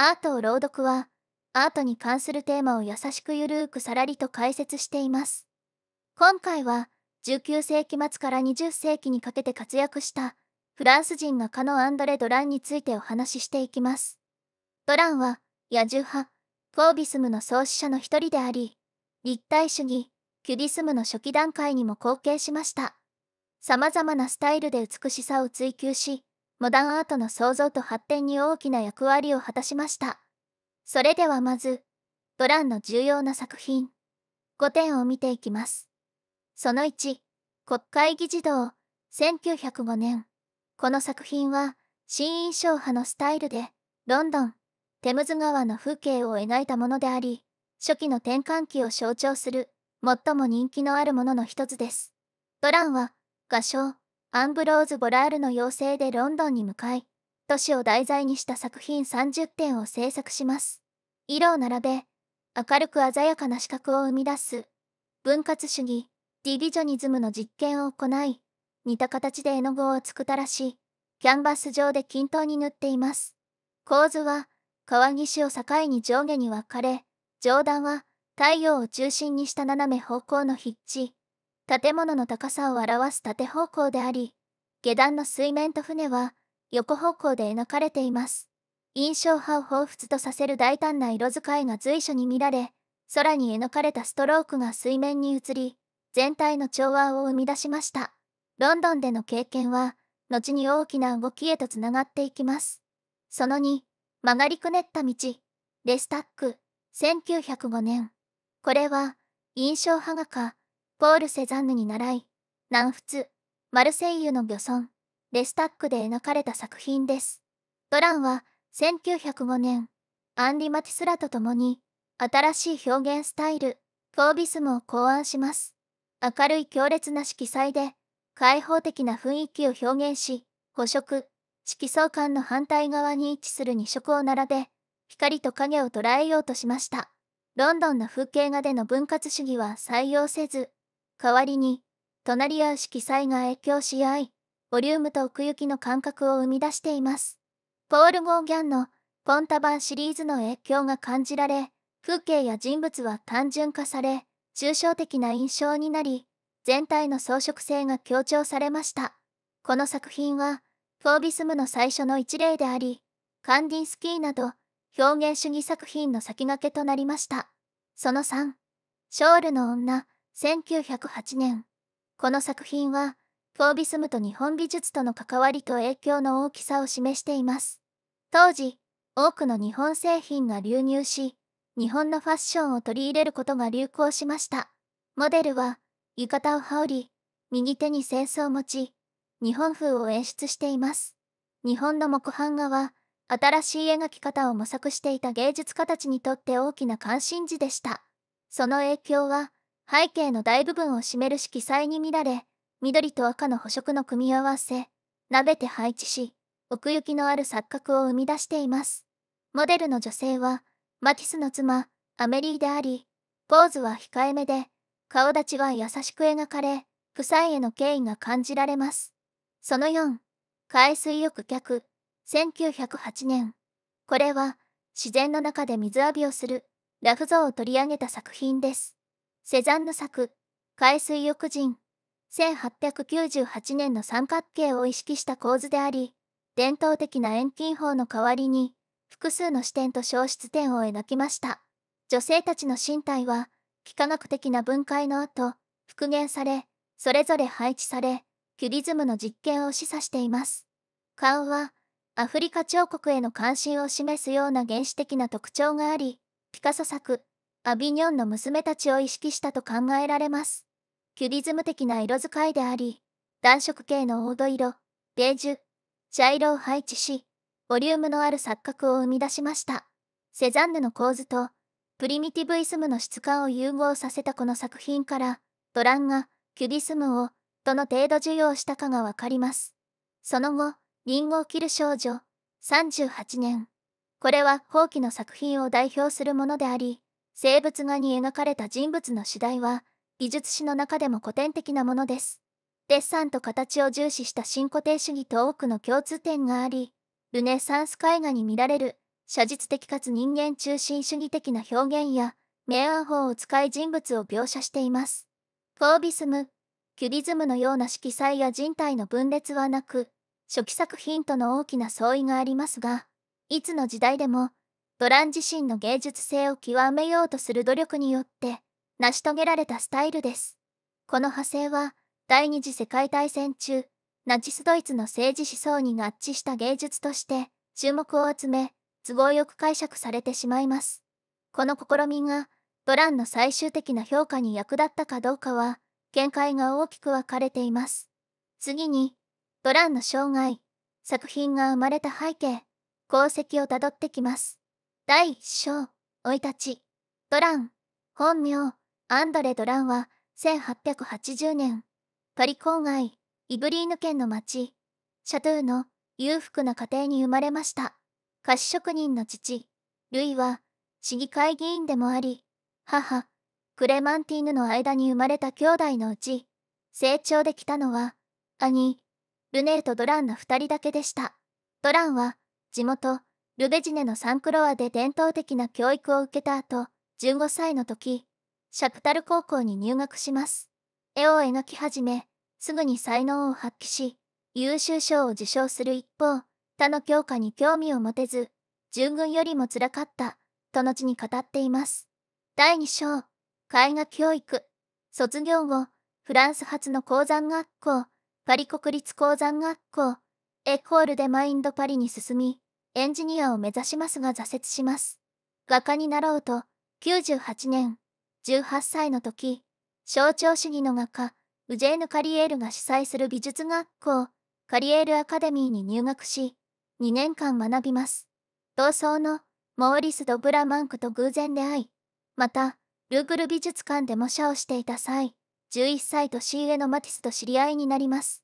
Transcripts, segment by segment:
アートを朗読は、アートに関するテーマを優しくゆるーくさらりと解説しています。今回は、19世紀末から20世紀にかけて活躍したフランス人画家のアンドレ・ドランについてお話ししていきます。ドランは野獣派、コービスムの創始者の一人であり、立体主義、キュビスムの初期段階にも貢献しました。様々なスタイルで美しさを追求し、モダンアートの創造と発展に大きな役割を果たしましたそれではまずドランの重要な作品5点を見ていきますその1国会議事堂1905年この作品は新印象派のスタイルでロンドンテムズ川の風景を描いたものであり初期の転換期を象徴する最も人気のあるものの一つですドランは画商アンブローズ・ボラールの要請でロンドンに向かい、都市を題材にした作品30点を制作します。色を並べ、明るく鮮やかな視覚を生み出す、分割主義、ディビジョニズムの実験を行い、似た形で絵の具を作ったらしい、キャンバス上で均等に塗っています。構図は、川岸を境に上下に分かれ、上段は太陽を中心にした斜め方向の筆致、建物の高さを表す縦方向であり、下段の水面と船は横方向で描かれています。印象派を彷彿とさせる大胆な色使いが随所に見られ、空に描かれたストロークが水面に移り、全体の調和を生み出しました。ロンドンでの経験は、後に大きな動きへとつながっていきます。その2、曲がりくねった道、レスタック、1905年。これは、印象派画家、ポール・セザンヌに倣い、南仏、マルセイユの漁村、レスタックで描かれた作品です。ドランは、1905年、アンリ・マティスらと共に、新しい表現スタイル、フォービスムを考案します。明るい強烈な色彩で、開放的な雰囲気を表現し、補色、色相間の反対側に位置する2色を並べ、光と影を捉えようとしました。ロンドンの風景画での分割主義は採用せず、代わりに、隣り合う色彩が影響し合い、ボリュームと奥行きの感覚を生み出しています。ポール・ゴーギャンのポンタ版シリーズの影響が感じられ、風景や人物は単純化され、抽象的な印象になり、全体の装飾性が強調されました。この作品は、フォービスムの最初の一例であり、カンディンスキーなど、表現主義作品の先駆けとなりました。その3、ショールの女、1908年、この作品は、フォービスムと日本美術との関わりと影響の大きさを示しています。当時、多くの日本製品が流入し、日本のファッションを取り入れることが流行しました。モデルは、浴衣を羽織り、右手に扇子を持ち、日本風を演出しています。日本の木版画は、新しい描き方を模索していた芸術家たちにとって大きな関心事でした。その影響は、背景の大部分を占める色彩に見られ、緑と赤の補色の組み合わせ、なべて配置し、奥行きのある錯覚を生み出しています。モデルの女性は、マティスの妻、アメリーであり、ポーズは控えめで、顔立ちは優しく描かれ、夫妻への敬意が感じられます。その4、海水浴客、1908年。これは、自然の中で水浴びをする、ラフ像を取り上げた作品です。セザンヌ作、海水浴人、1898年の三角形を意識した構図であり、伝統的な遠近法の代わりに、複数の視点と消失点を描きました。女性たちの身体は、幾何学的な分解の後、復元され、それぞれ配置され、キュリズムの実験を示唆しています。顔は、アフリカ彫刻への関心を示すような原始的な特徴があり、ピカソ作、アビニョンの娘たちを意識したと考えられます。キュリズム的な色使いであり、暖色系の黄土色、ベージュ、茶色を配置し、ボリュームのある錯覚を生み出しました。セザンヌの構図と、プリミティブイスムの質感を融合させたこの作品から、ドランがキュリスムをどの程度授与したかがわかります。その後、リンゴを切る少女、38年。これは後期の作品を代表するものであり、生物画に描かれた人物の主題は美術史の中でも古典的なものですデッサンと形を重視した新古典主義と多くの共通点がありルネサンス絵画に見られる写実的かつ人間中心主義的な表現や明暗法を使い人物を描写していますフォービスムキュリズムのような色彩や人体の分裂はなく初期作品との大きな相違がありますがいつの時代でもドラン自身の芸術性を極めようとする努力によって成し遂げられたスタイルです。この派生は第二次世界大戦中、ナチスドイツの政治思想に合致した芸術として注目を集め、都合よく解釈されてしまいます。この試みがドランの最終的な評価に役立ったかどうかは、見解が大きく分かれています。次に、ドランの生涯、作品が生まれた背景、功績をたどってきます。第一章、生い立ち。ドラン。本名、アンドレ・ドランは、1880年、パリ郊外、イブリーヌ県の町、シャトゥーの裕福な家庭に生まれました。菓子職人の父、ルイは、市議会議員でもあり、母、クレマンティーヌの間に生まれた兄弟のうち、成長できたのは、兄、ルネーとドランの二人だけでした。ドランは、地元、ルベジネのサンクロワで伝統的な教育を受けた後、15歳の時、シャプタル高校に入学します。絵を描き始め、すぐに才能を発揮し、優秀賞を受賞する一方、他の教科に興味を持てず、従軍よりも辛かった、と後に語っています。第2章、絵画教育。卒業後、フランス発の鉱山学校、パリ国立鉱山学校、エコールでマインドパリに進み、エンジニアを目指しますが挫折します。画家になろうと、98年、18歳の時、象徴主義の画家、ウジェーヌ・カリエールが主催する美術学校、カリエール・アカデミーに入学し、2年間学びます。同窓のモーリス・ド・ブラマンクと偶然出会い、また、ルーグル美術館で模写をしていた際、11歳年上のマティスと知り合いになります。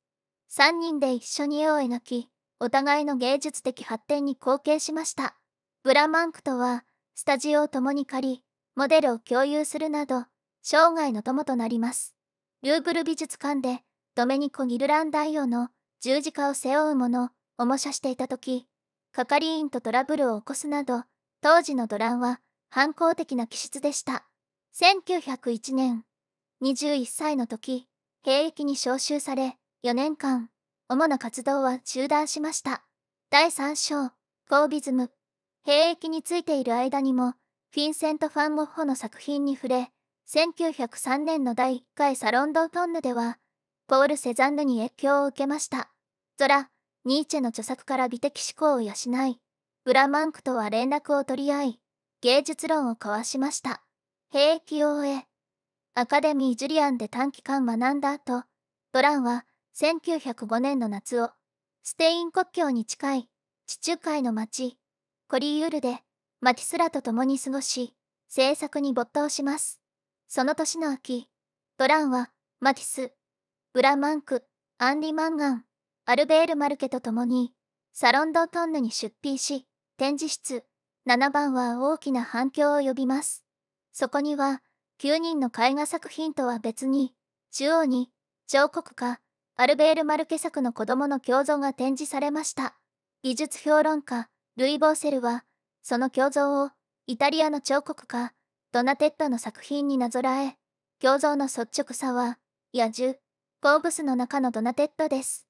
3人で一緒に絵を描き、お互いの芸術的発展に貢献しました。ブラマンクとは、スタジオを共に借り、モデルを共有するなど、生涯の友となります。ルーブル美術館で、ドメニコ・ギルラン大王の十字架を背負う者、を模写していた時、係員とトラブルを起こすなど、当時のドランは反抗的な気質でした。1901年、21歳の時、兵役に召集され、4年間、主な活動は中断しました。第3章、コービズム。兵役についている間にも、フィンセント・ファン・ゴッホの作品に触れ、1903年の第1回サロンド・トンヌでは、ポール・セザンヌに影響を受けました。ゾラ、ニーチェの著作から美的思考を養い、ブラマンクとは連絡を取り合い、芸術論を交わしました。兵役を終え、アカデミー・ジュリアンで短期間学んだ後、ドランは、1905年の夏を、ステイン国境に近い地中海の町、コリーウルで、マティスラと共に過ごし、制作に没頭します。その年の秋、ドランは、マティス、ブラマンク、アンリ・マンガン、アルベール・マルケと共に、サロンド・トンヌに出品し、展示室、7番は大きな反響を呼びます。そこには、9人の絵画作品とは別に、中央に、彫刻家、アルベール・マルケ作の子供の胸像が展示されました。技術評論家、ルイ・ボーセルは、その胸像を、イタリアの彫刻家、ドナテッタの作品になぞらえ、胸像の率直さは、野獣、鉱物の中のドナテッタです。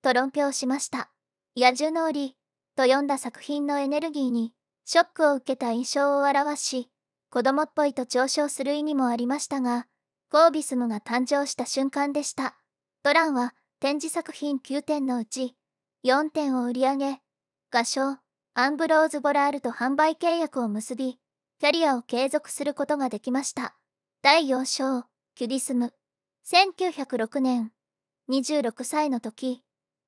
と論評しました。野獣の檻、と読んだ作品のエネルギーに、ショックを受けた印象を表し、子供っぽいと嘲笑する意味もありましたが、コービスムが誕生した瞬間でした。ドランは展示作品9点のうち4点を売り上げ、画商、アンブローズ・ボラールと販売契約を結び、キャリアを継続することができました。第4章、キュディスム。1906年、26歳の時、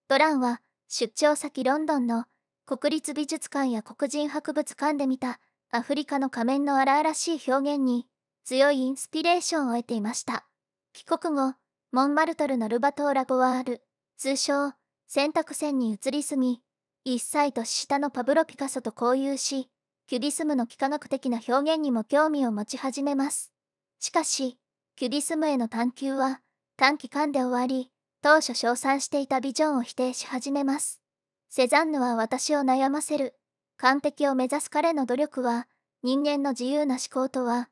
ドランは出張先ロンドンの国立美術館や黒人博物館で見たアフリカの仮面の荒々しい表現に強いインスピレーションを得ていました。帰国後、モンマルトルのルバトーラゴはある。通称、選択線に移り住み、1歳年下のパブロ・ピカソと交友し、キュディスムの幾何学的な表現にも興味を持ち始めます。しかし、キュディスムへの探求は、短期間で終わり、当初称賛していたビジョンを否定し始めます。セザンヌは私を悩ませる。完璧を目指す彼の努力は、人間の自由な思考とは、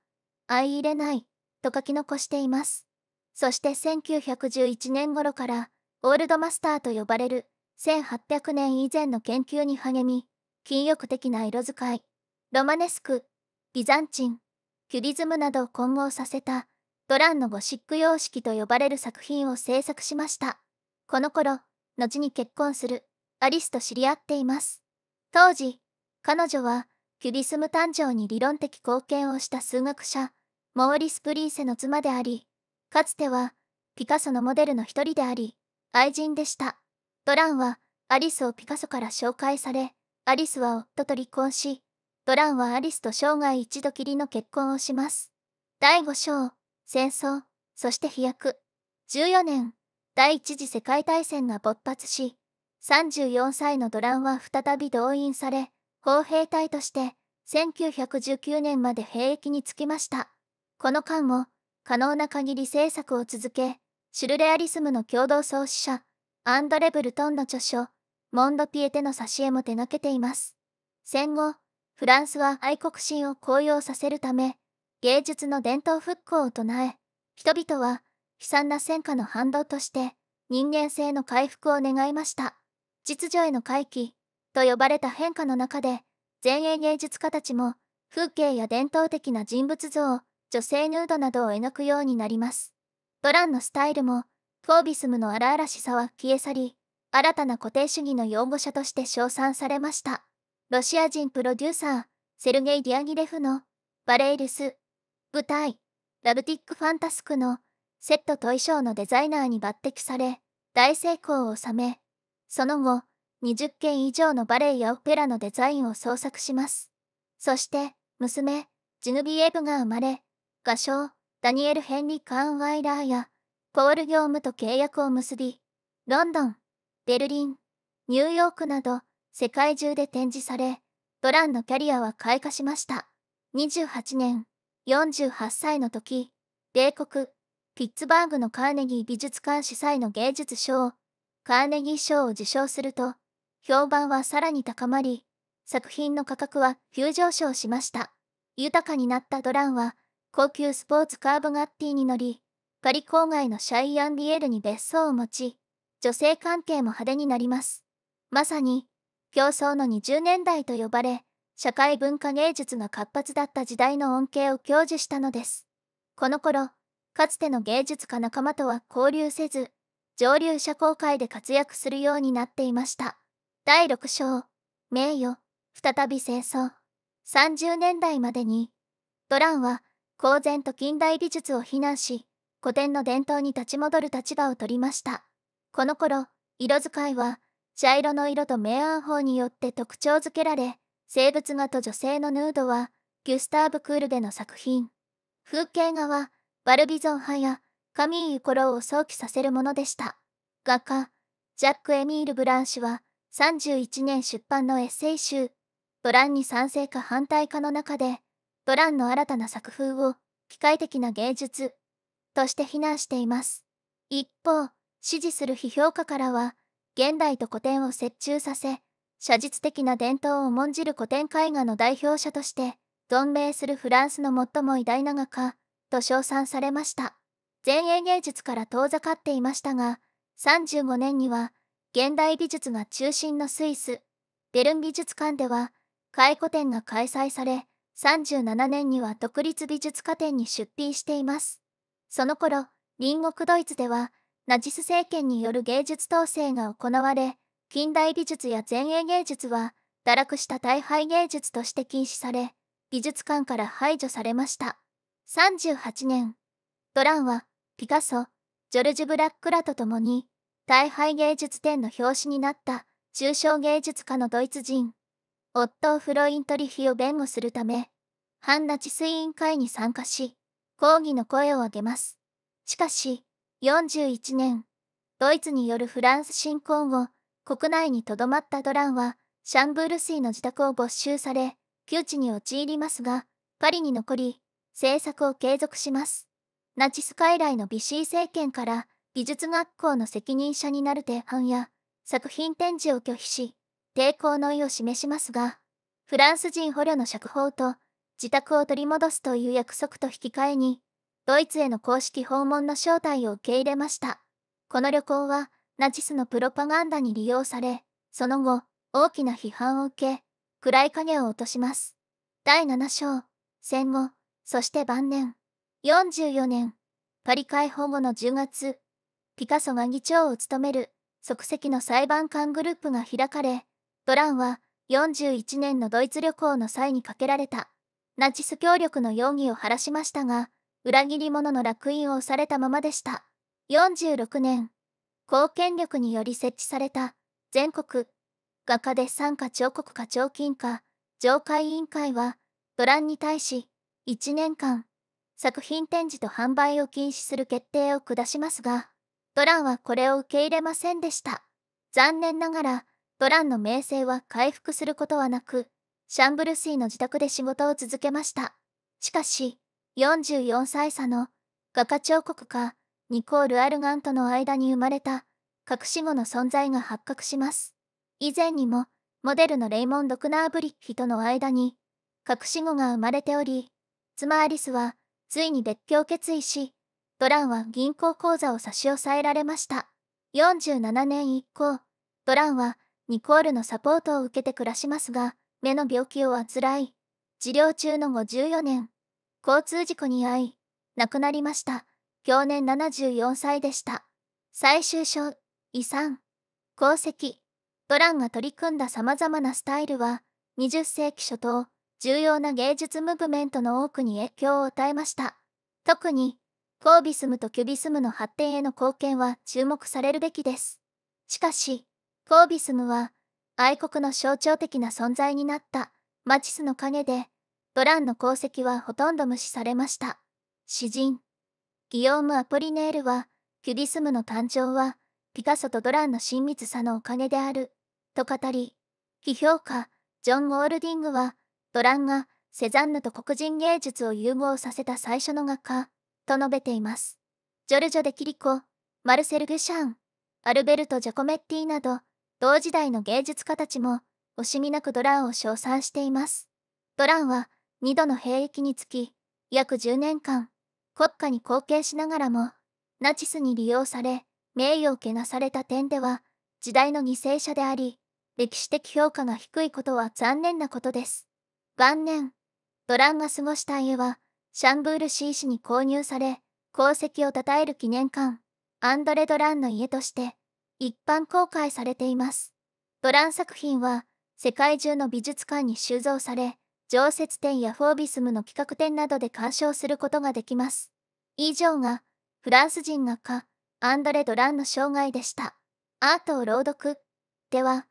相入れない、と書き残しています。そして1911年頃からオールドマスターと呼ばれる1800年以前の研究に励み禁欲的な色使いロマネスクビザンチンキュリズムなどを混合させたドランのゴシック様式と呼ばれる作品を制作しましたこの頃後に結婚するアリスと知り合っています当時彼女はキュリスム誕生に理論的貢献をした数学者モーリス・プリーセの妻でありかつてはピカソのモデルの一人であり愛人でしたドランはアリスをピカソから紹介されアリスは夫と離婚しドランはアリスと生涯一度きりの結婚をします第5章戦争そして飛躍14年第一次世界大戦が勃発し34歳のドランは再び動員され砲兵隊として1919年まで兵役に就きましたこの間も可能な限り制作を続け、シュルレアリスムの共同創始者、アンドレ・ブルトンの著書、モンド・ピエテの挿絵も手掛けています。戦後、フランスは愛国心を高揚させるため、芸術の伝統復興を唱え、人々は悲惨な戦火の反動として、人間性の回復を願いました。秩序への回帰と呼ばれた変化の中で、前衛芸術家たちも、風景や伝統的な人物像を女性ヌードなどを描くようになります。ドランのスタイルも、フォービスムの荒々しさは消え去り、新たな固定主義の擁護者として称賛されました。ロシア人プロデューサー、セルゲイ・ディアギレフの、バレイルス、舞台、ラブティック・ファンタスクの、セットと衣装のデザイナーに抜擢され、大成功を収め、その後、20件以上のバレエやオペラのデザインを創作します。そして、娘、ジヌビエブが生まれ、画商、ダニエル・ヘンリカーン・ワイラーや、ポール業務と契約を結び、ロンドン、ベルリン、ニューヨークなど、世界中で展示され、ドランのキャリアは開花しました。28年、48歳の時、米国、ピッツバーグのカーネギー美術館主催の芸術賞、カーネギー賞を受賞すると、評判はさらに高まり、作品の価格は急上昇しました。豊かになったドランは、高級スポーツカーブガッティに乗り、パリ郊外のシャイアンディエルに別荘を持ち、女性関係も派手になります。まさに、競争の20年代と呼ばれ、社会文化芸術が活発だった時代の恩恵を享受したのです。この頃、かつての芸術家仲間とは交流せず、上流社交界で活躍するようになっていました。第6章、名誉、再び清掃。30年代までに、ドランは、公然と近代美術を非難し、古典の伝統に立ち戻る立場を取りました。この頃、色使いは、茶色の色と明暗法によって特徴づけられ、生物画と女性のヌードは、ギュスターブ・クールでの作品。風景画は、バルビゾン派や、カミーユ・コローを想起させるものでした。画家、ジャック・エミール・ブランシュは、31年出版のエッセイ集、ブランに賛成か反対かの中で、ドランの新たな作風を機械的な芸術として非難しています。一方、支持する批評家からは、現代と古典を折衷させ、写実的な伝統を重んじる古典絵画の代表者として、存命するフランスの最も偉大な画家、と称賛されました。前衛芸術から遠ざかっていましたが、35年には、現代美術が中心のスイス、ベルン美術館では、回顧展が開催され、37年には独立美術家展に出品しています。その頃、隣国ドイツでは、ナチス政権による芸術統制が行われ、近代美術や前衛芸術は、堕落した大敗芸術として禁止され、美術館から排除されました。38年、ドランは、ピカソ、ジョルジュ・ブラックラと共に、大敗芸術展の表紙になった、抽象芸術家のドイツ人、夫をフロイントリヒを弁護するため、反ナチス委員会に参加し、抗議の声を上げます。しかし、41年、ドイツによるフランス侵攻後、国内にとどまったドランは、シャンブール水の自宅を没収され、窮地に陥りますが、パリに残り、政策を継続します。ナチス傀儡のビシー政権から、美術学校の責任者になる手案や、作品展示を拒否し、抵抗の意を示しますが、フランス人捕虜の釈放と自宅を取り戻すという約束と引き換えに、ドイツへの公式訪問の招待を受け入れました。この旅行は、ナチスのプロパガンダに利用され、その後、大きな批判を受け、暗い影を落とします。第7章、戦後、そして晩年、44年、パリ解放後の10月、ピカソが議長を務める、即席の裁判官グループが開かれ、ドランは41年のドイツ旅行の際にかけられたナチス協力の容疑を晴らしましたが裏切り者の烙印を押されたままでした46年公権力により設置された全国画家で参加彫刻課彫金課上会委員会はドランに対し1年間作品展示と販売を禁止する決定を下しますがドランはこれを受け入れませんでした残念ながらドランの名声は回復することはなく、シャンブルシーの自宅で仕事を続けました。しかし、44歳差の画家彫刻家、ニコール・アルガンとの間に生まれた、隠し子の存在が発覚します。以前にも、モデルのレイモンド・クナーブリッヒとの間に、隠し子が生まれており、妻アリスは、ついに別居を決意し、ドランは銀行口座を差し押さえられました。47年以降、ドランはニコールのサポートを受けて暮らしますが、目の病気を患い、治療中の54年、交通事故に遭い、亡くなりました。去年74歳でした。最終章、遺産、功績、トランが取り組んだ様々なスタイルは、20世紀初頭、重要な芸術ムーブメントの多くに影響を与えました。特に、コービスムとキュビスムの発展への貢献は注目されるべきです。しかし、コービスムは愛国の象徴的な存在になったマチスの陰でドランの功績はほとんど無視されました詩人ギヨーム・アポリネールはキュィスムの誕生はピカソとドランの親密さのおかげであると語り批評家ジョン・ゴールディングはドランがセザンヌと黒人芸術を融合させた最初の画家と述べていますジョルジョ・デ・キリコマルセル・グシャンアルベルト・ジャコメッティなど同時代の芸術家たちも惜しみなくドランを称賛しています。ドランは2度の兵役につき約10年間国家に貢献しながらもナチスに利用され名誉をけなされた点では時代の犠牲者であり歴史的評価が低いことは残念なことです。晩年ドランが過ごした家はシャンブール C 氏に購入され功績を称える記念館アンドレ・ドランの家として一般公開されています。ドラン作品は世界中の美術館に収蔵され、常設展やフォービスムの企画展などで鑑賞することができます。以上がフランス人画家アンドレ・ドランの生涯でした。アートを朗読では、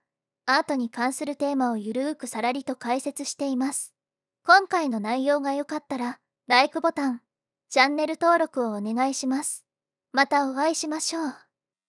アートに関するテーマをゆるーくさらりと解説しています。今回の内容が良かったら、LIKE ボタン、チャンネル登録をお願いします。またお会いしましょう。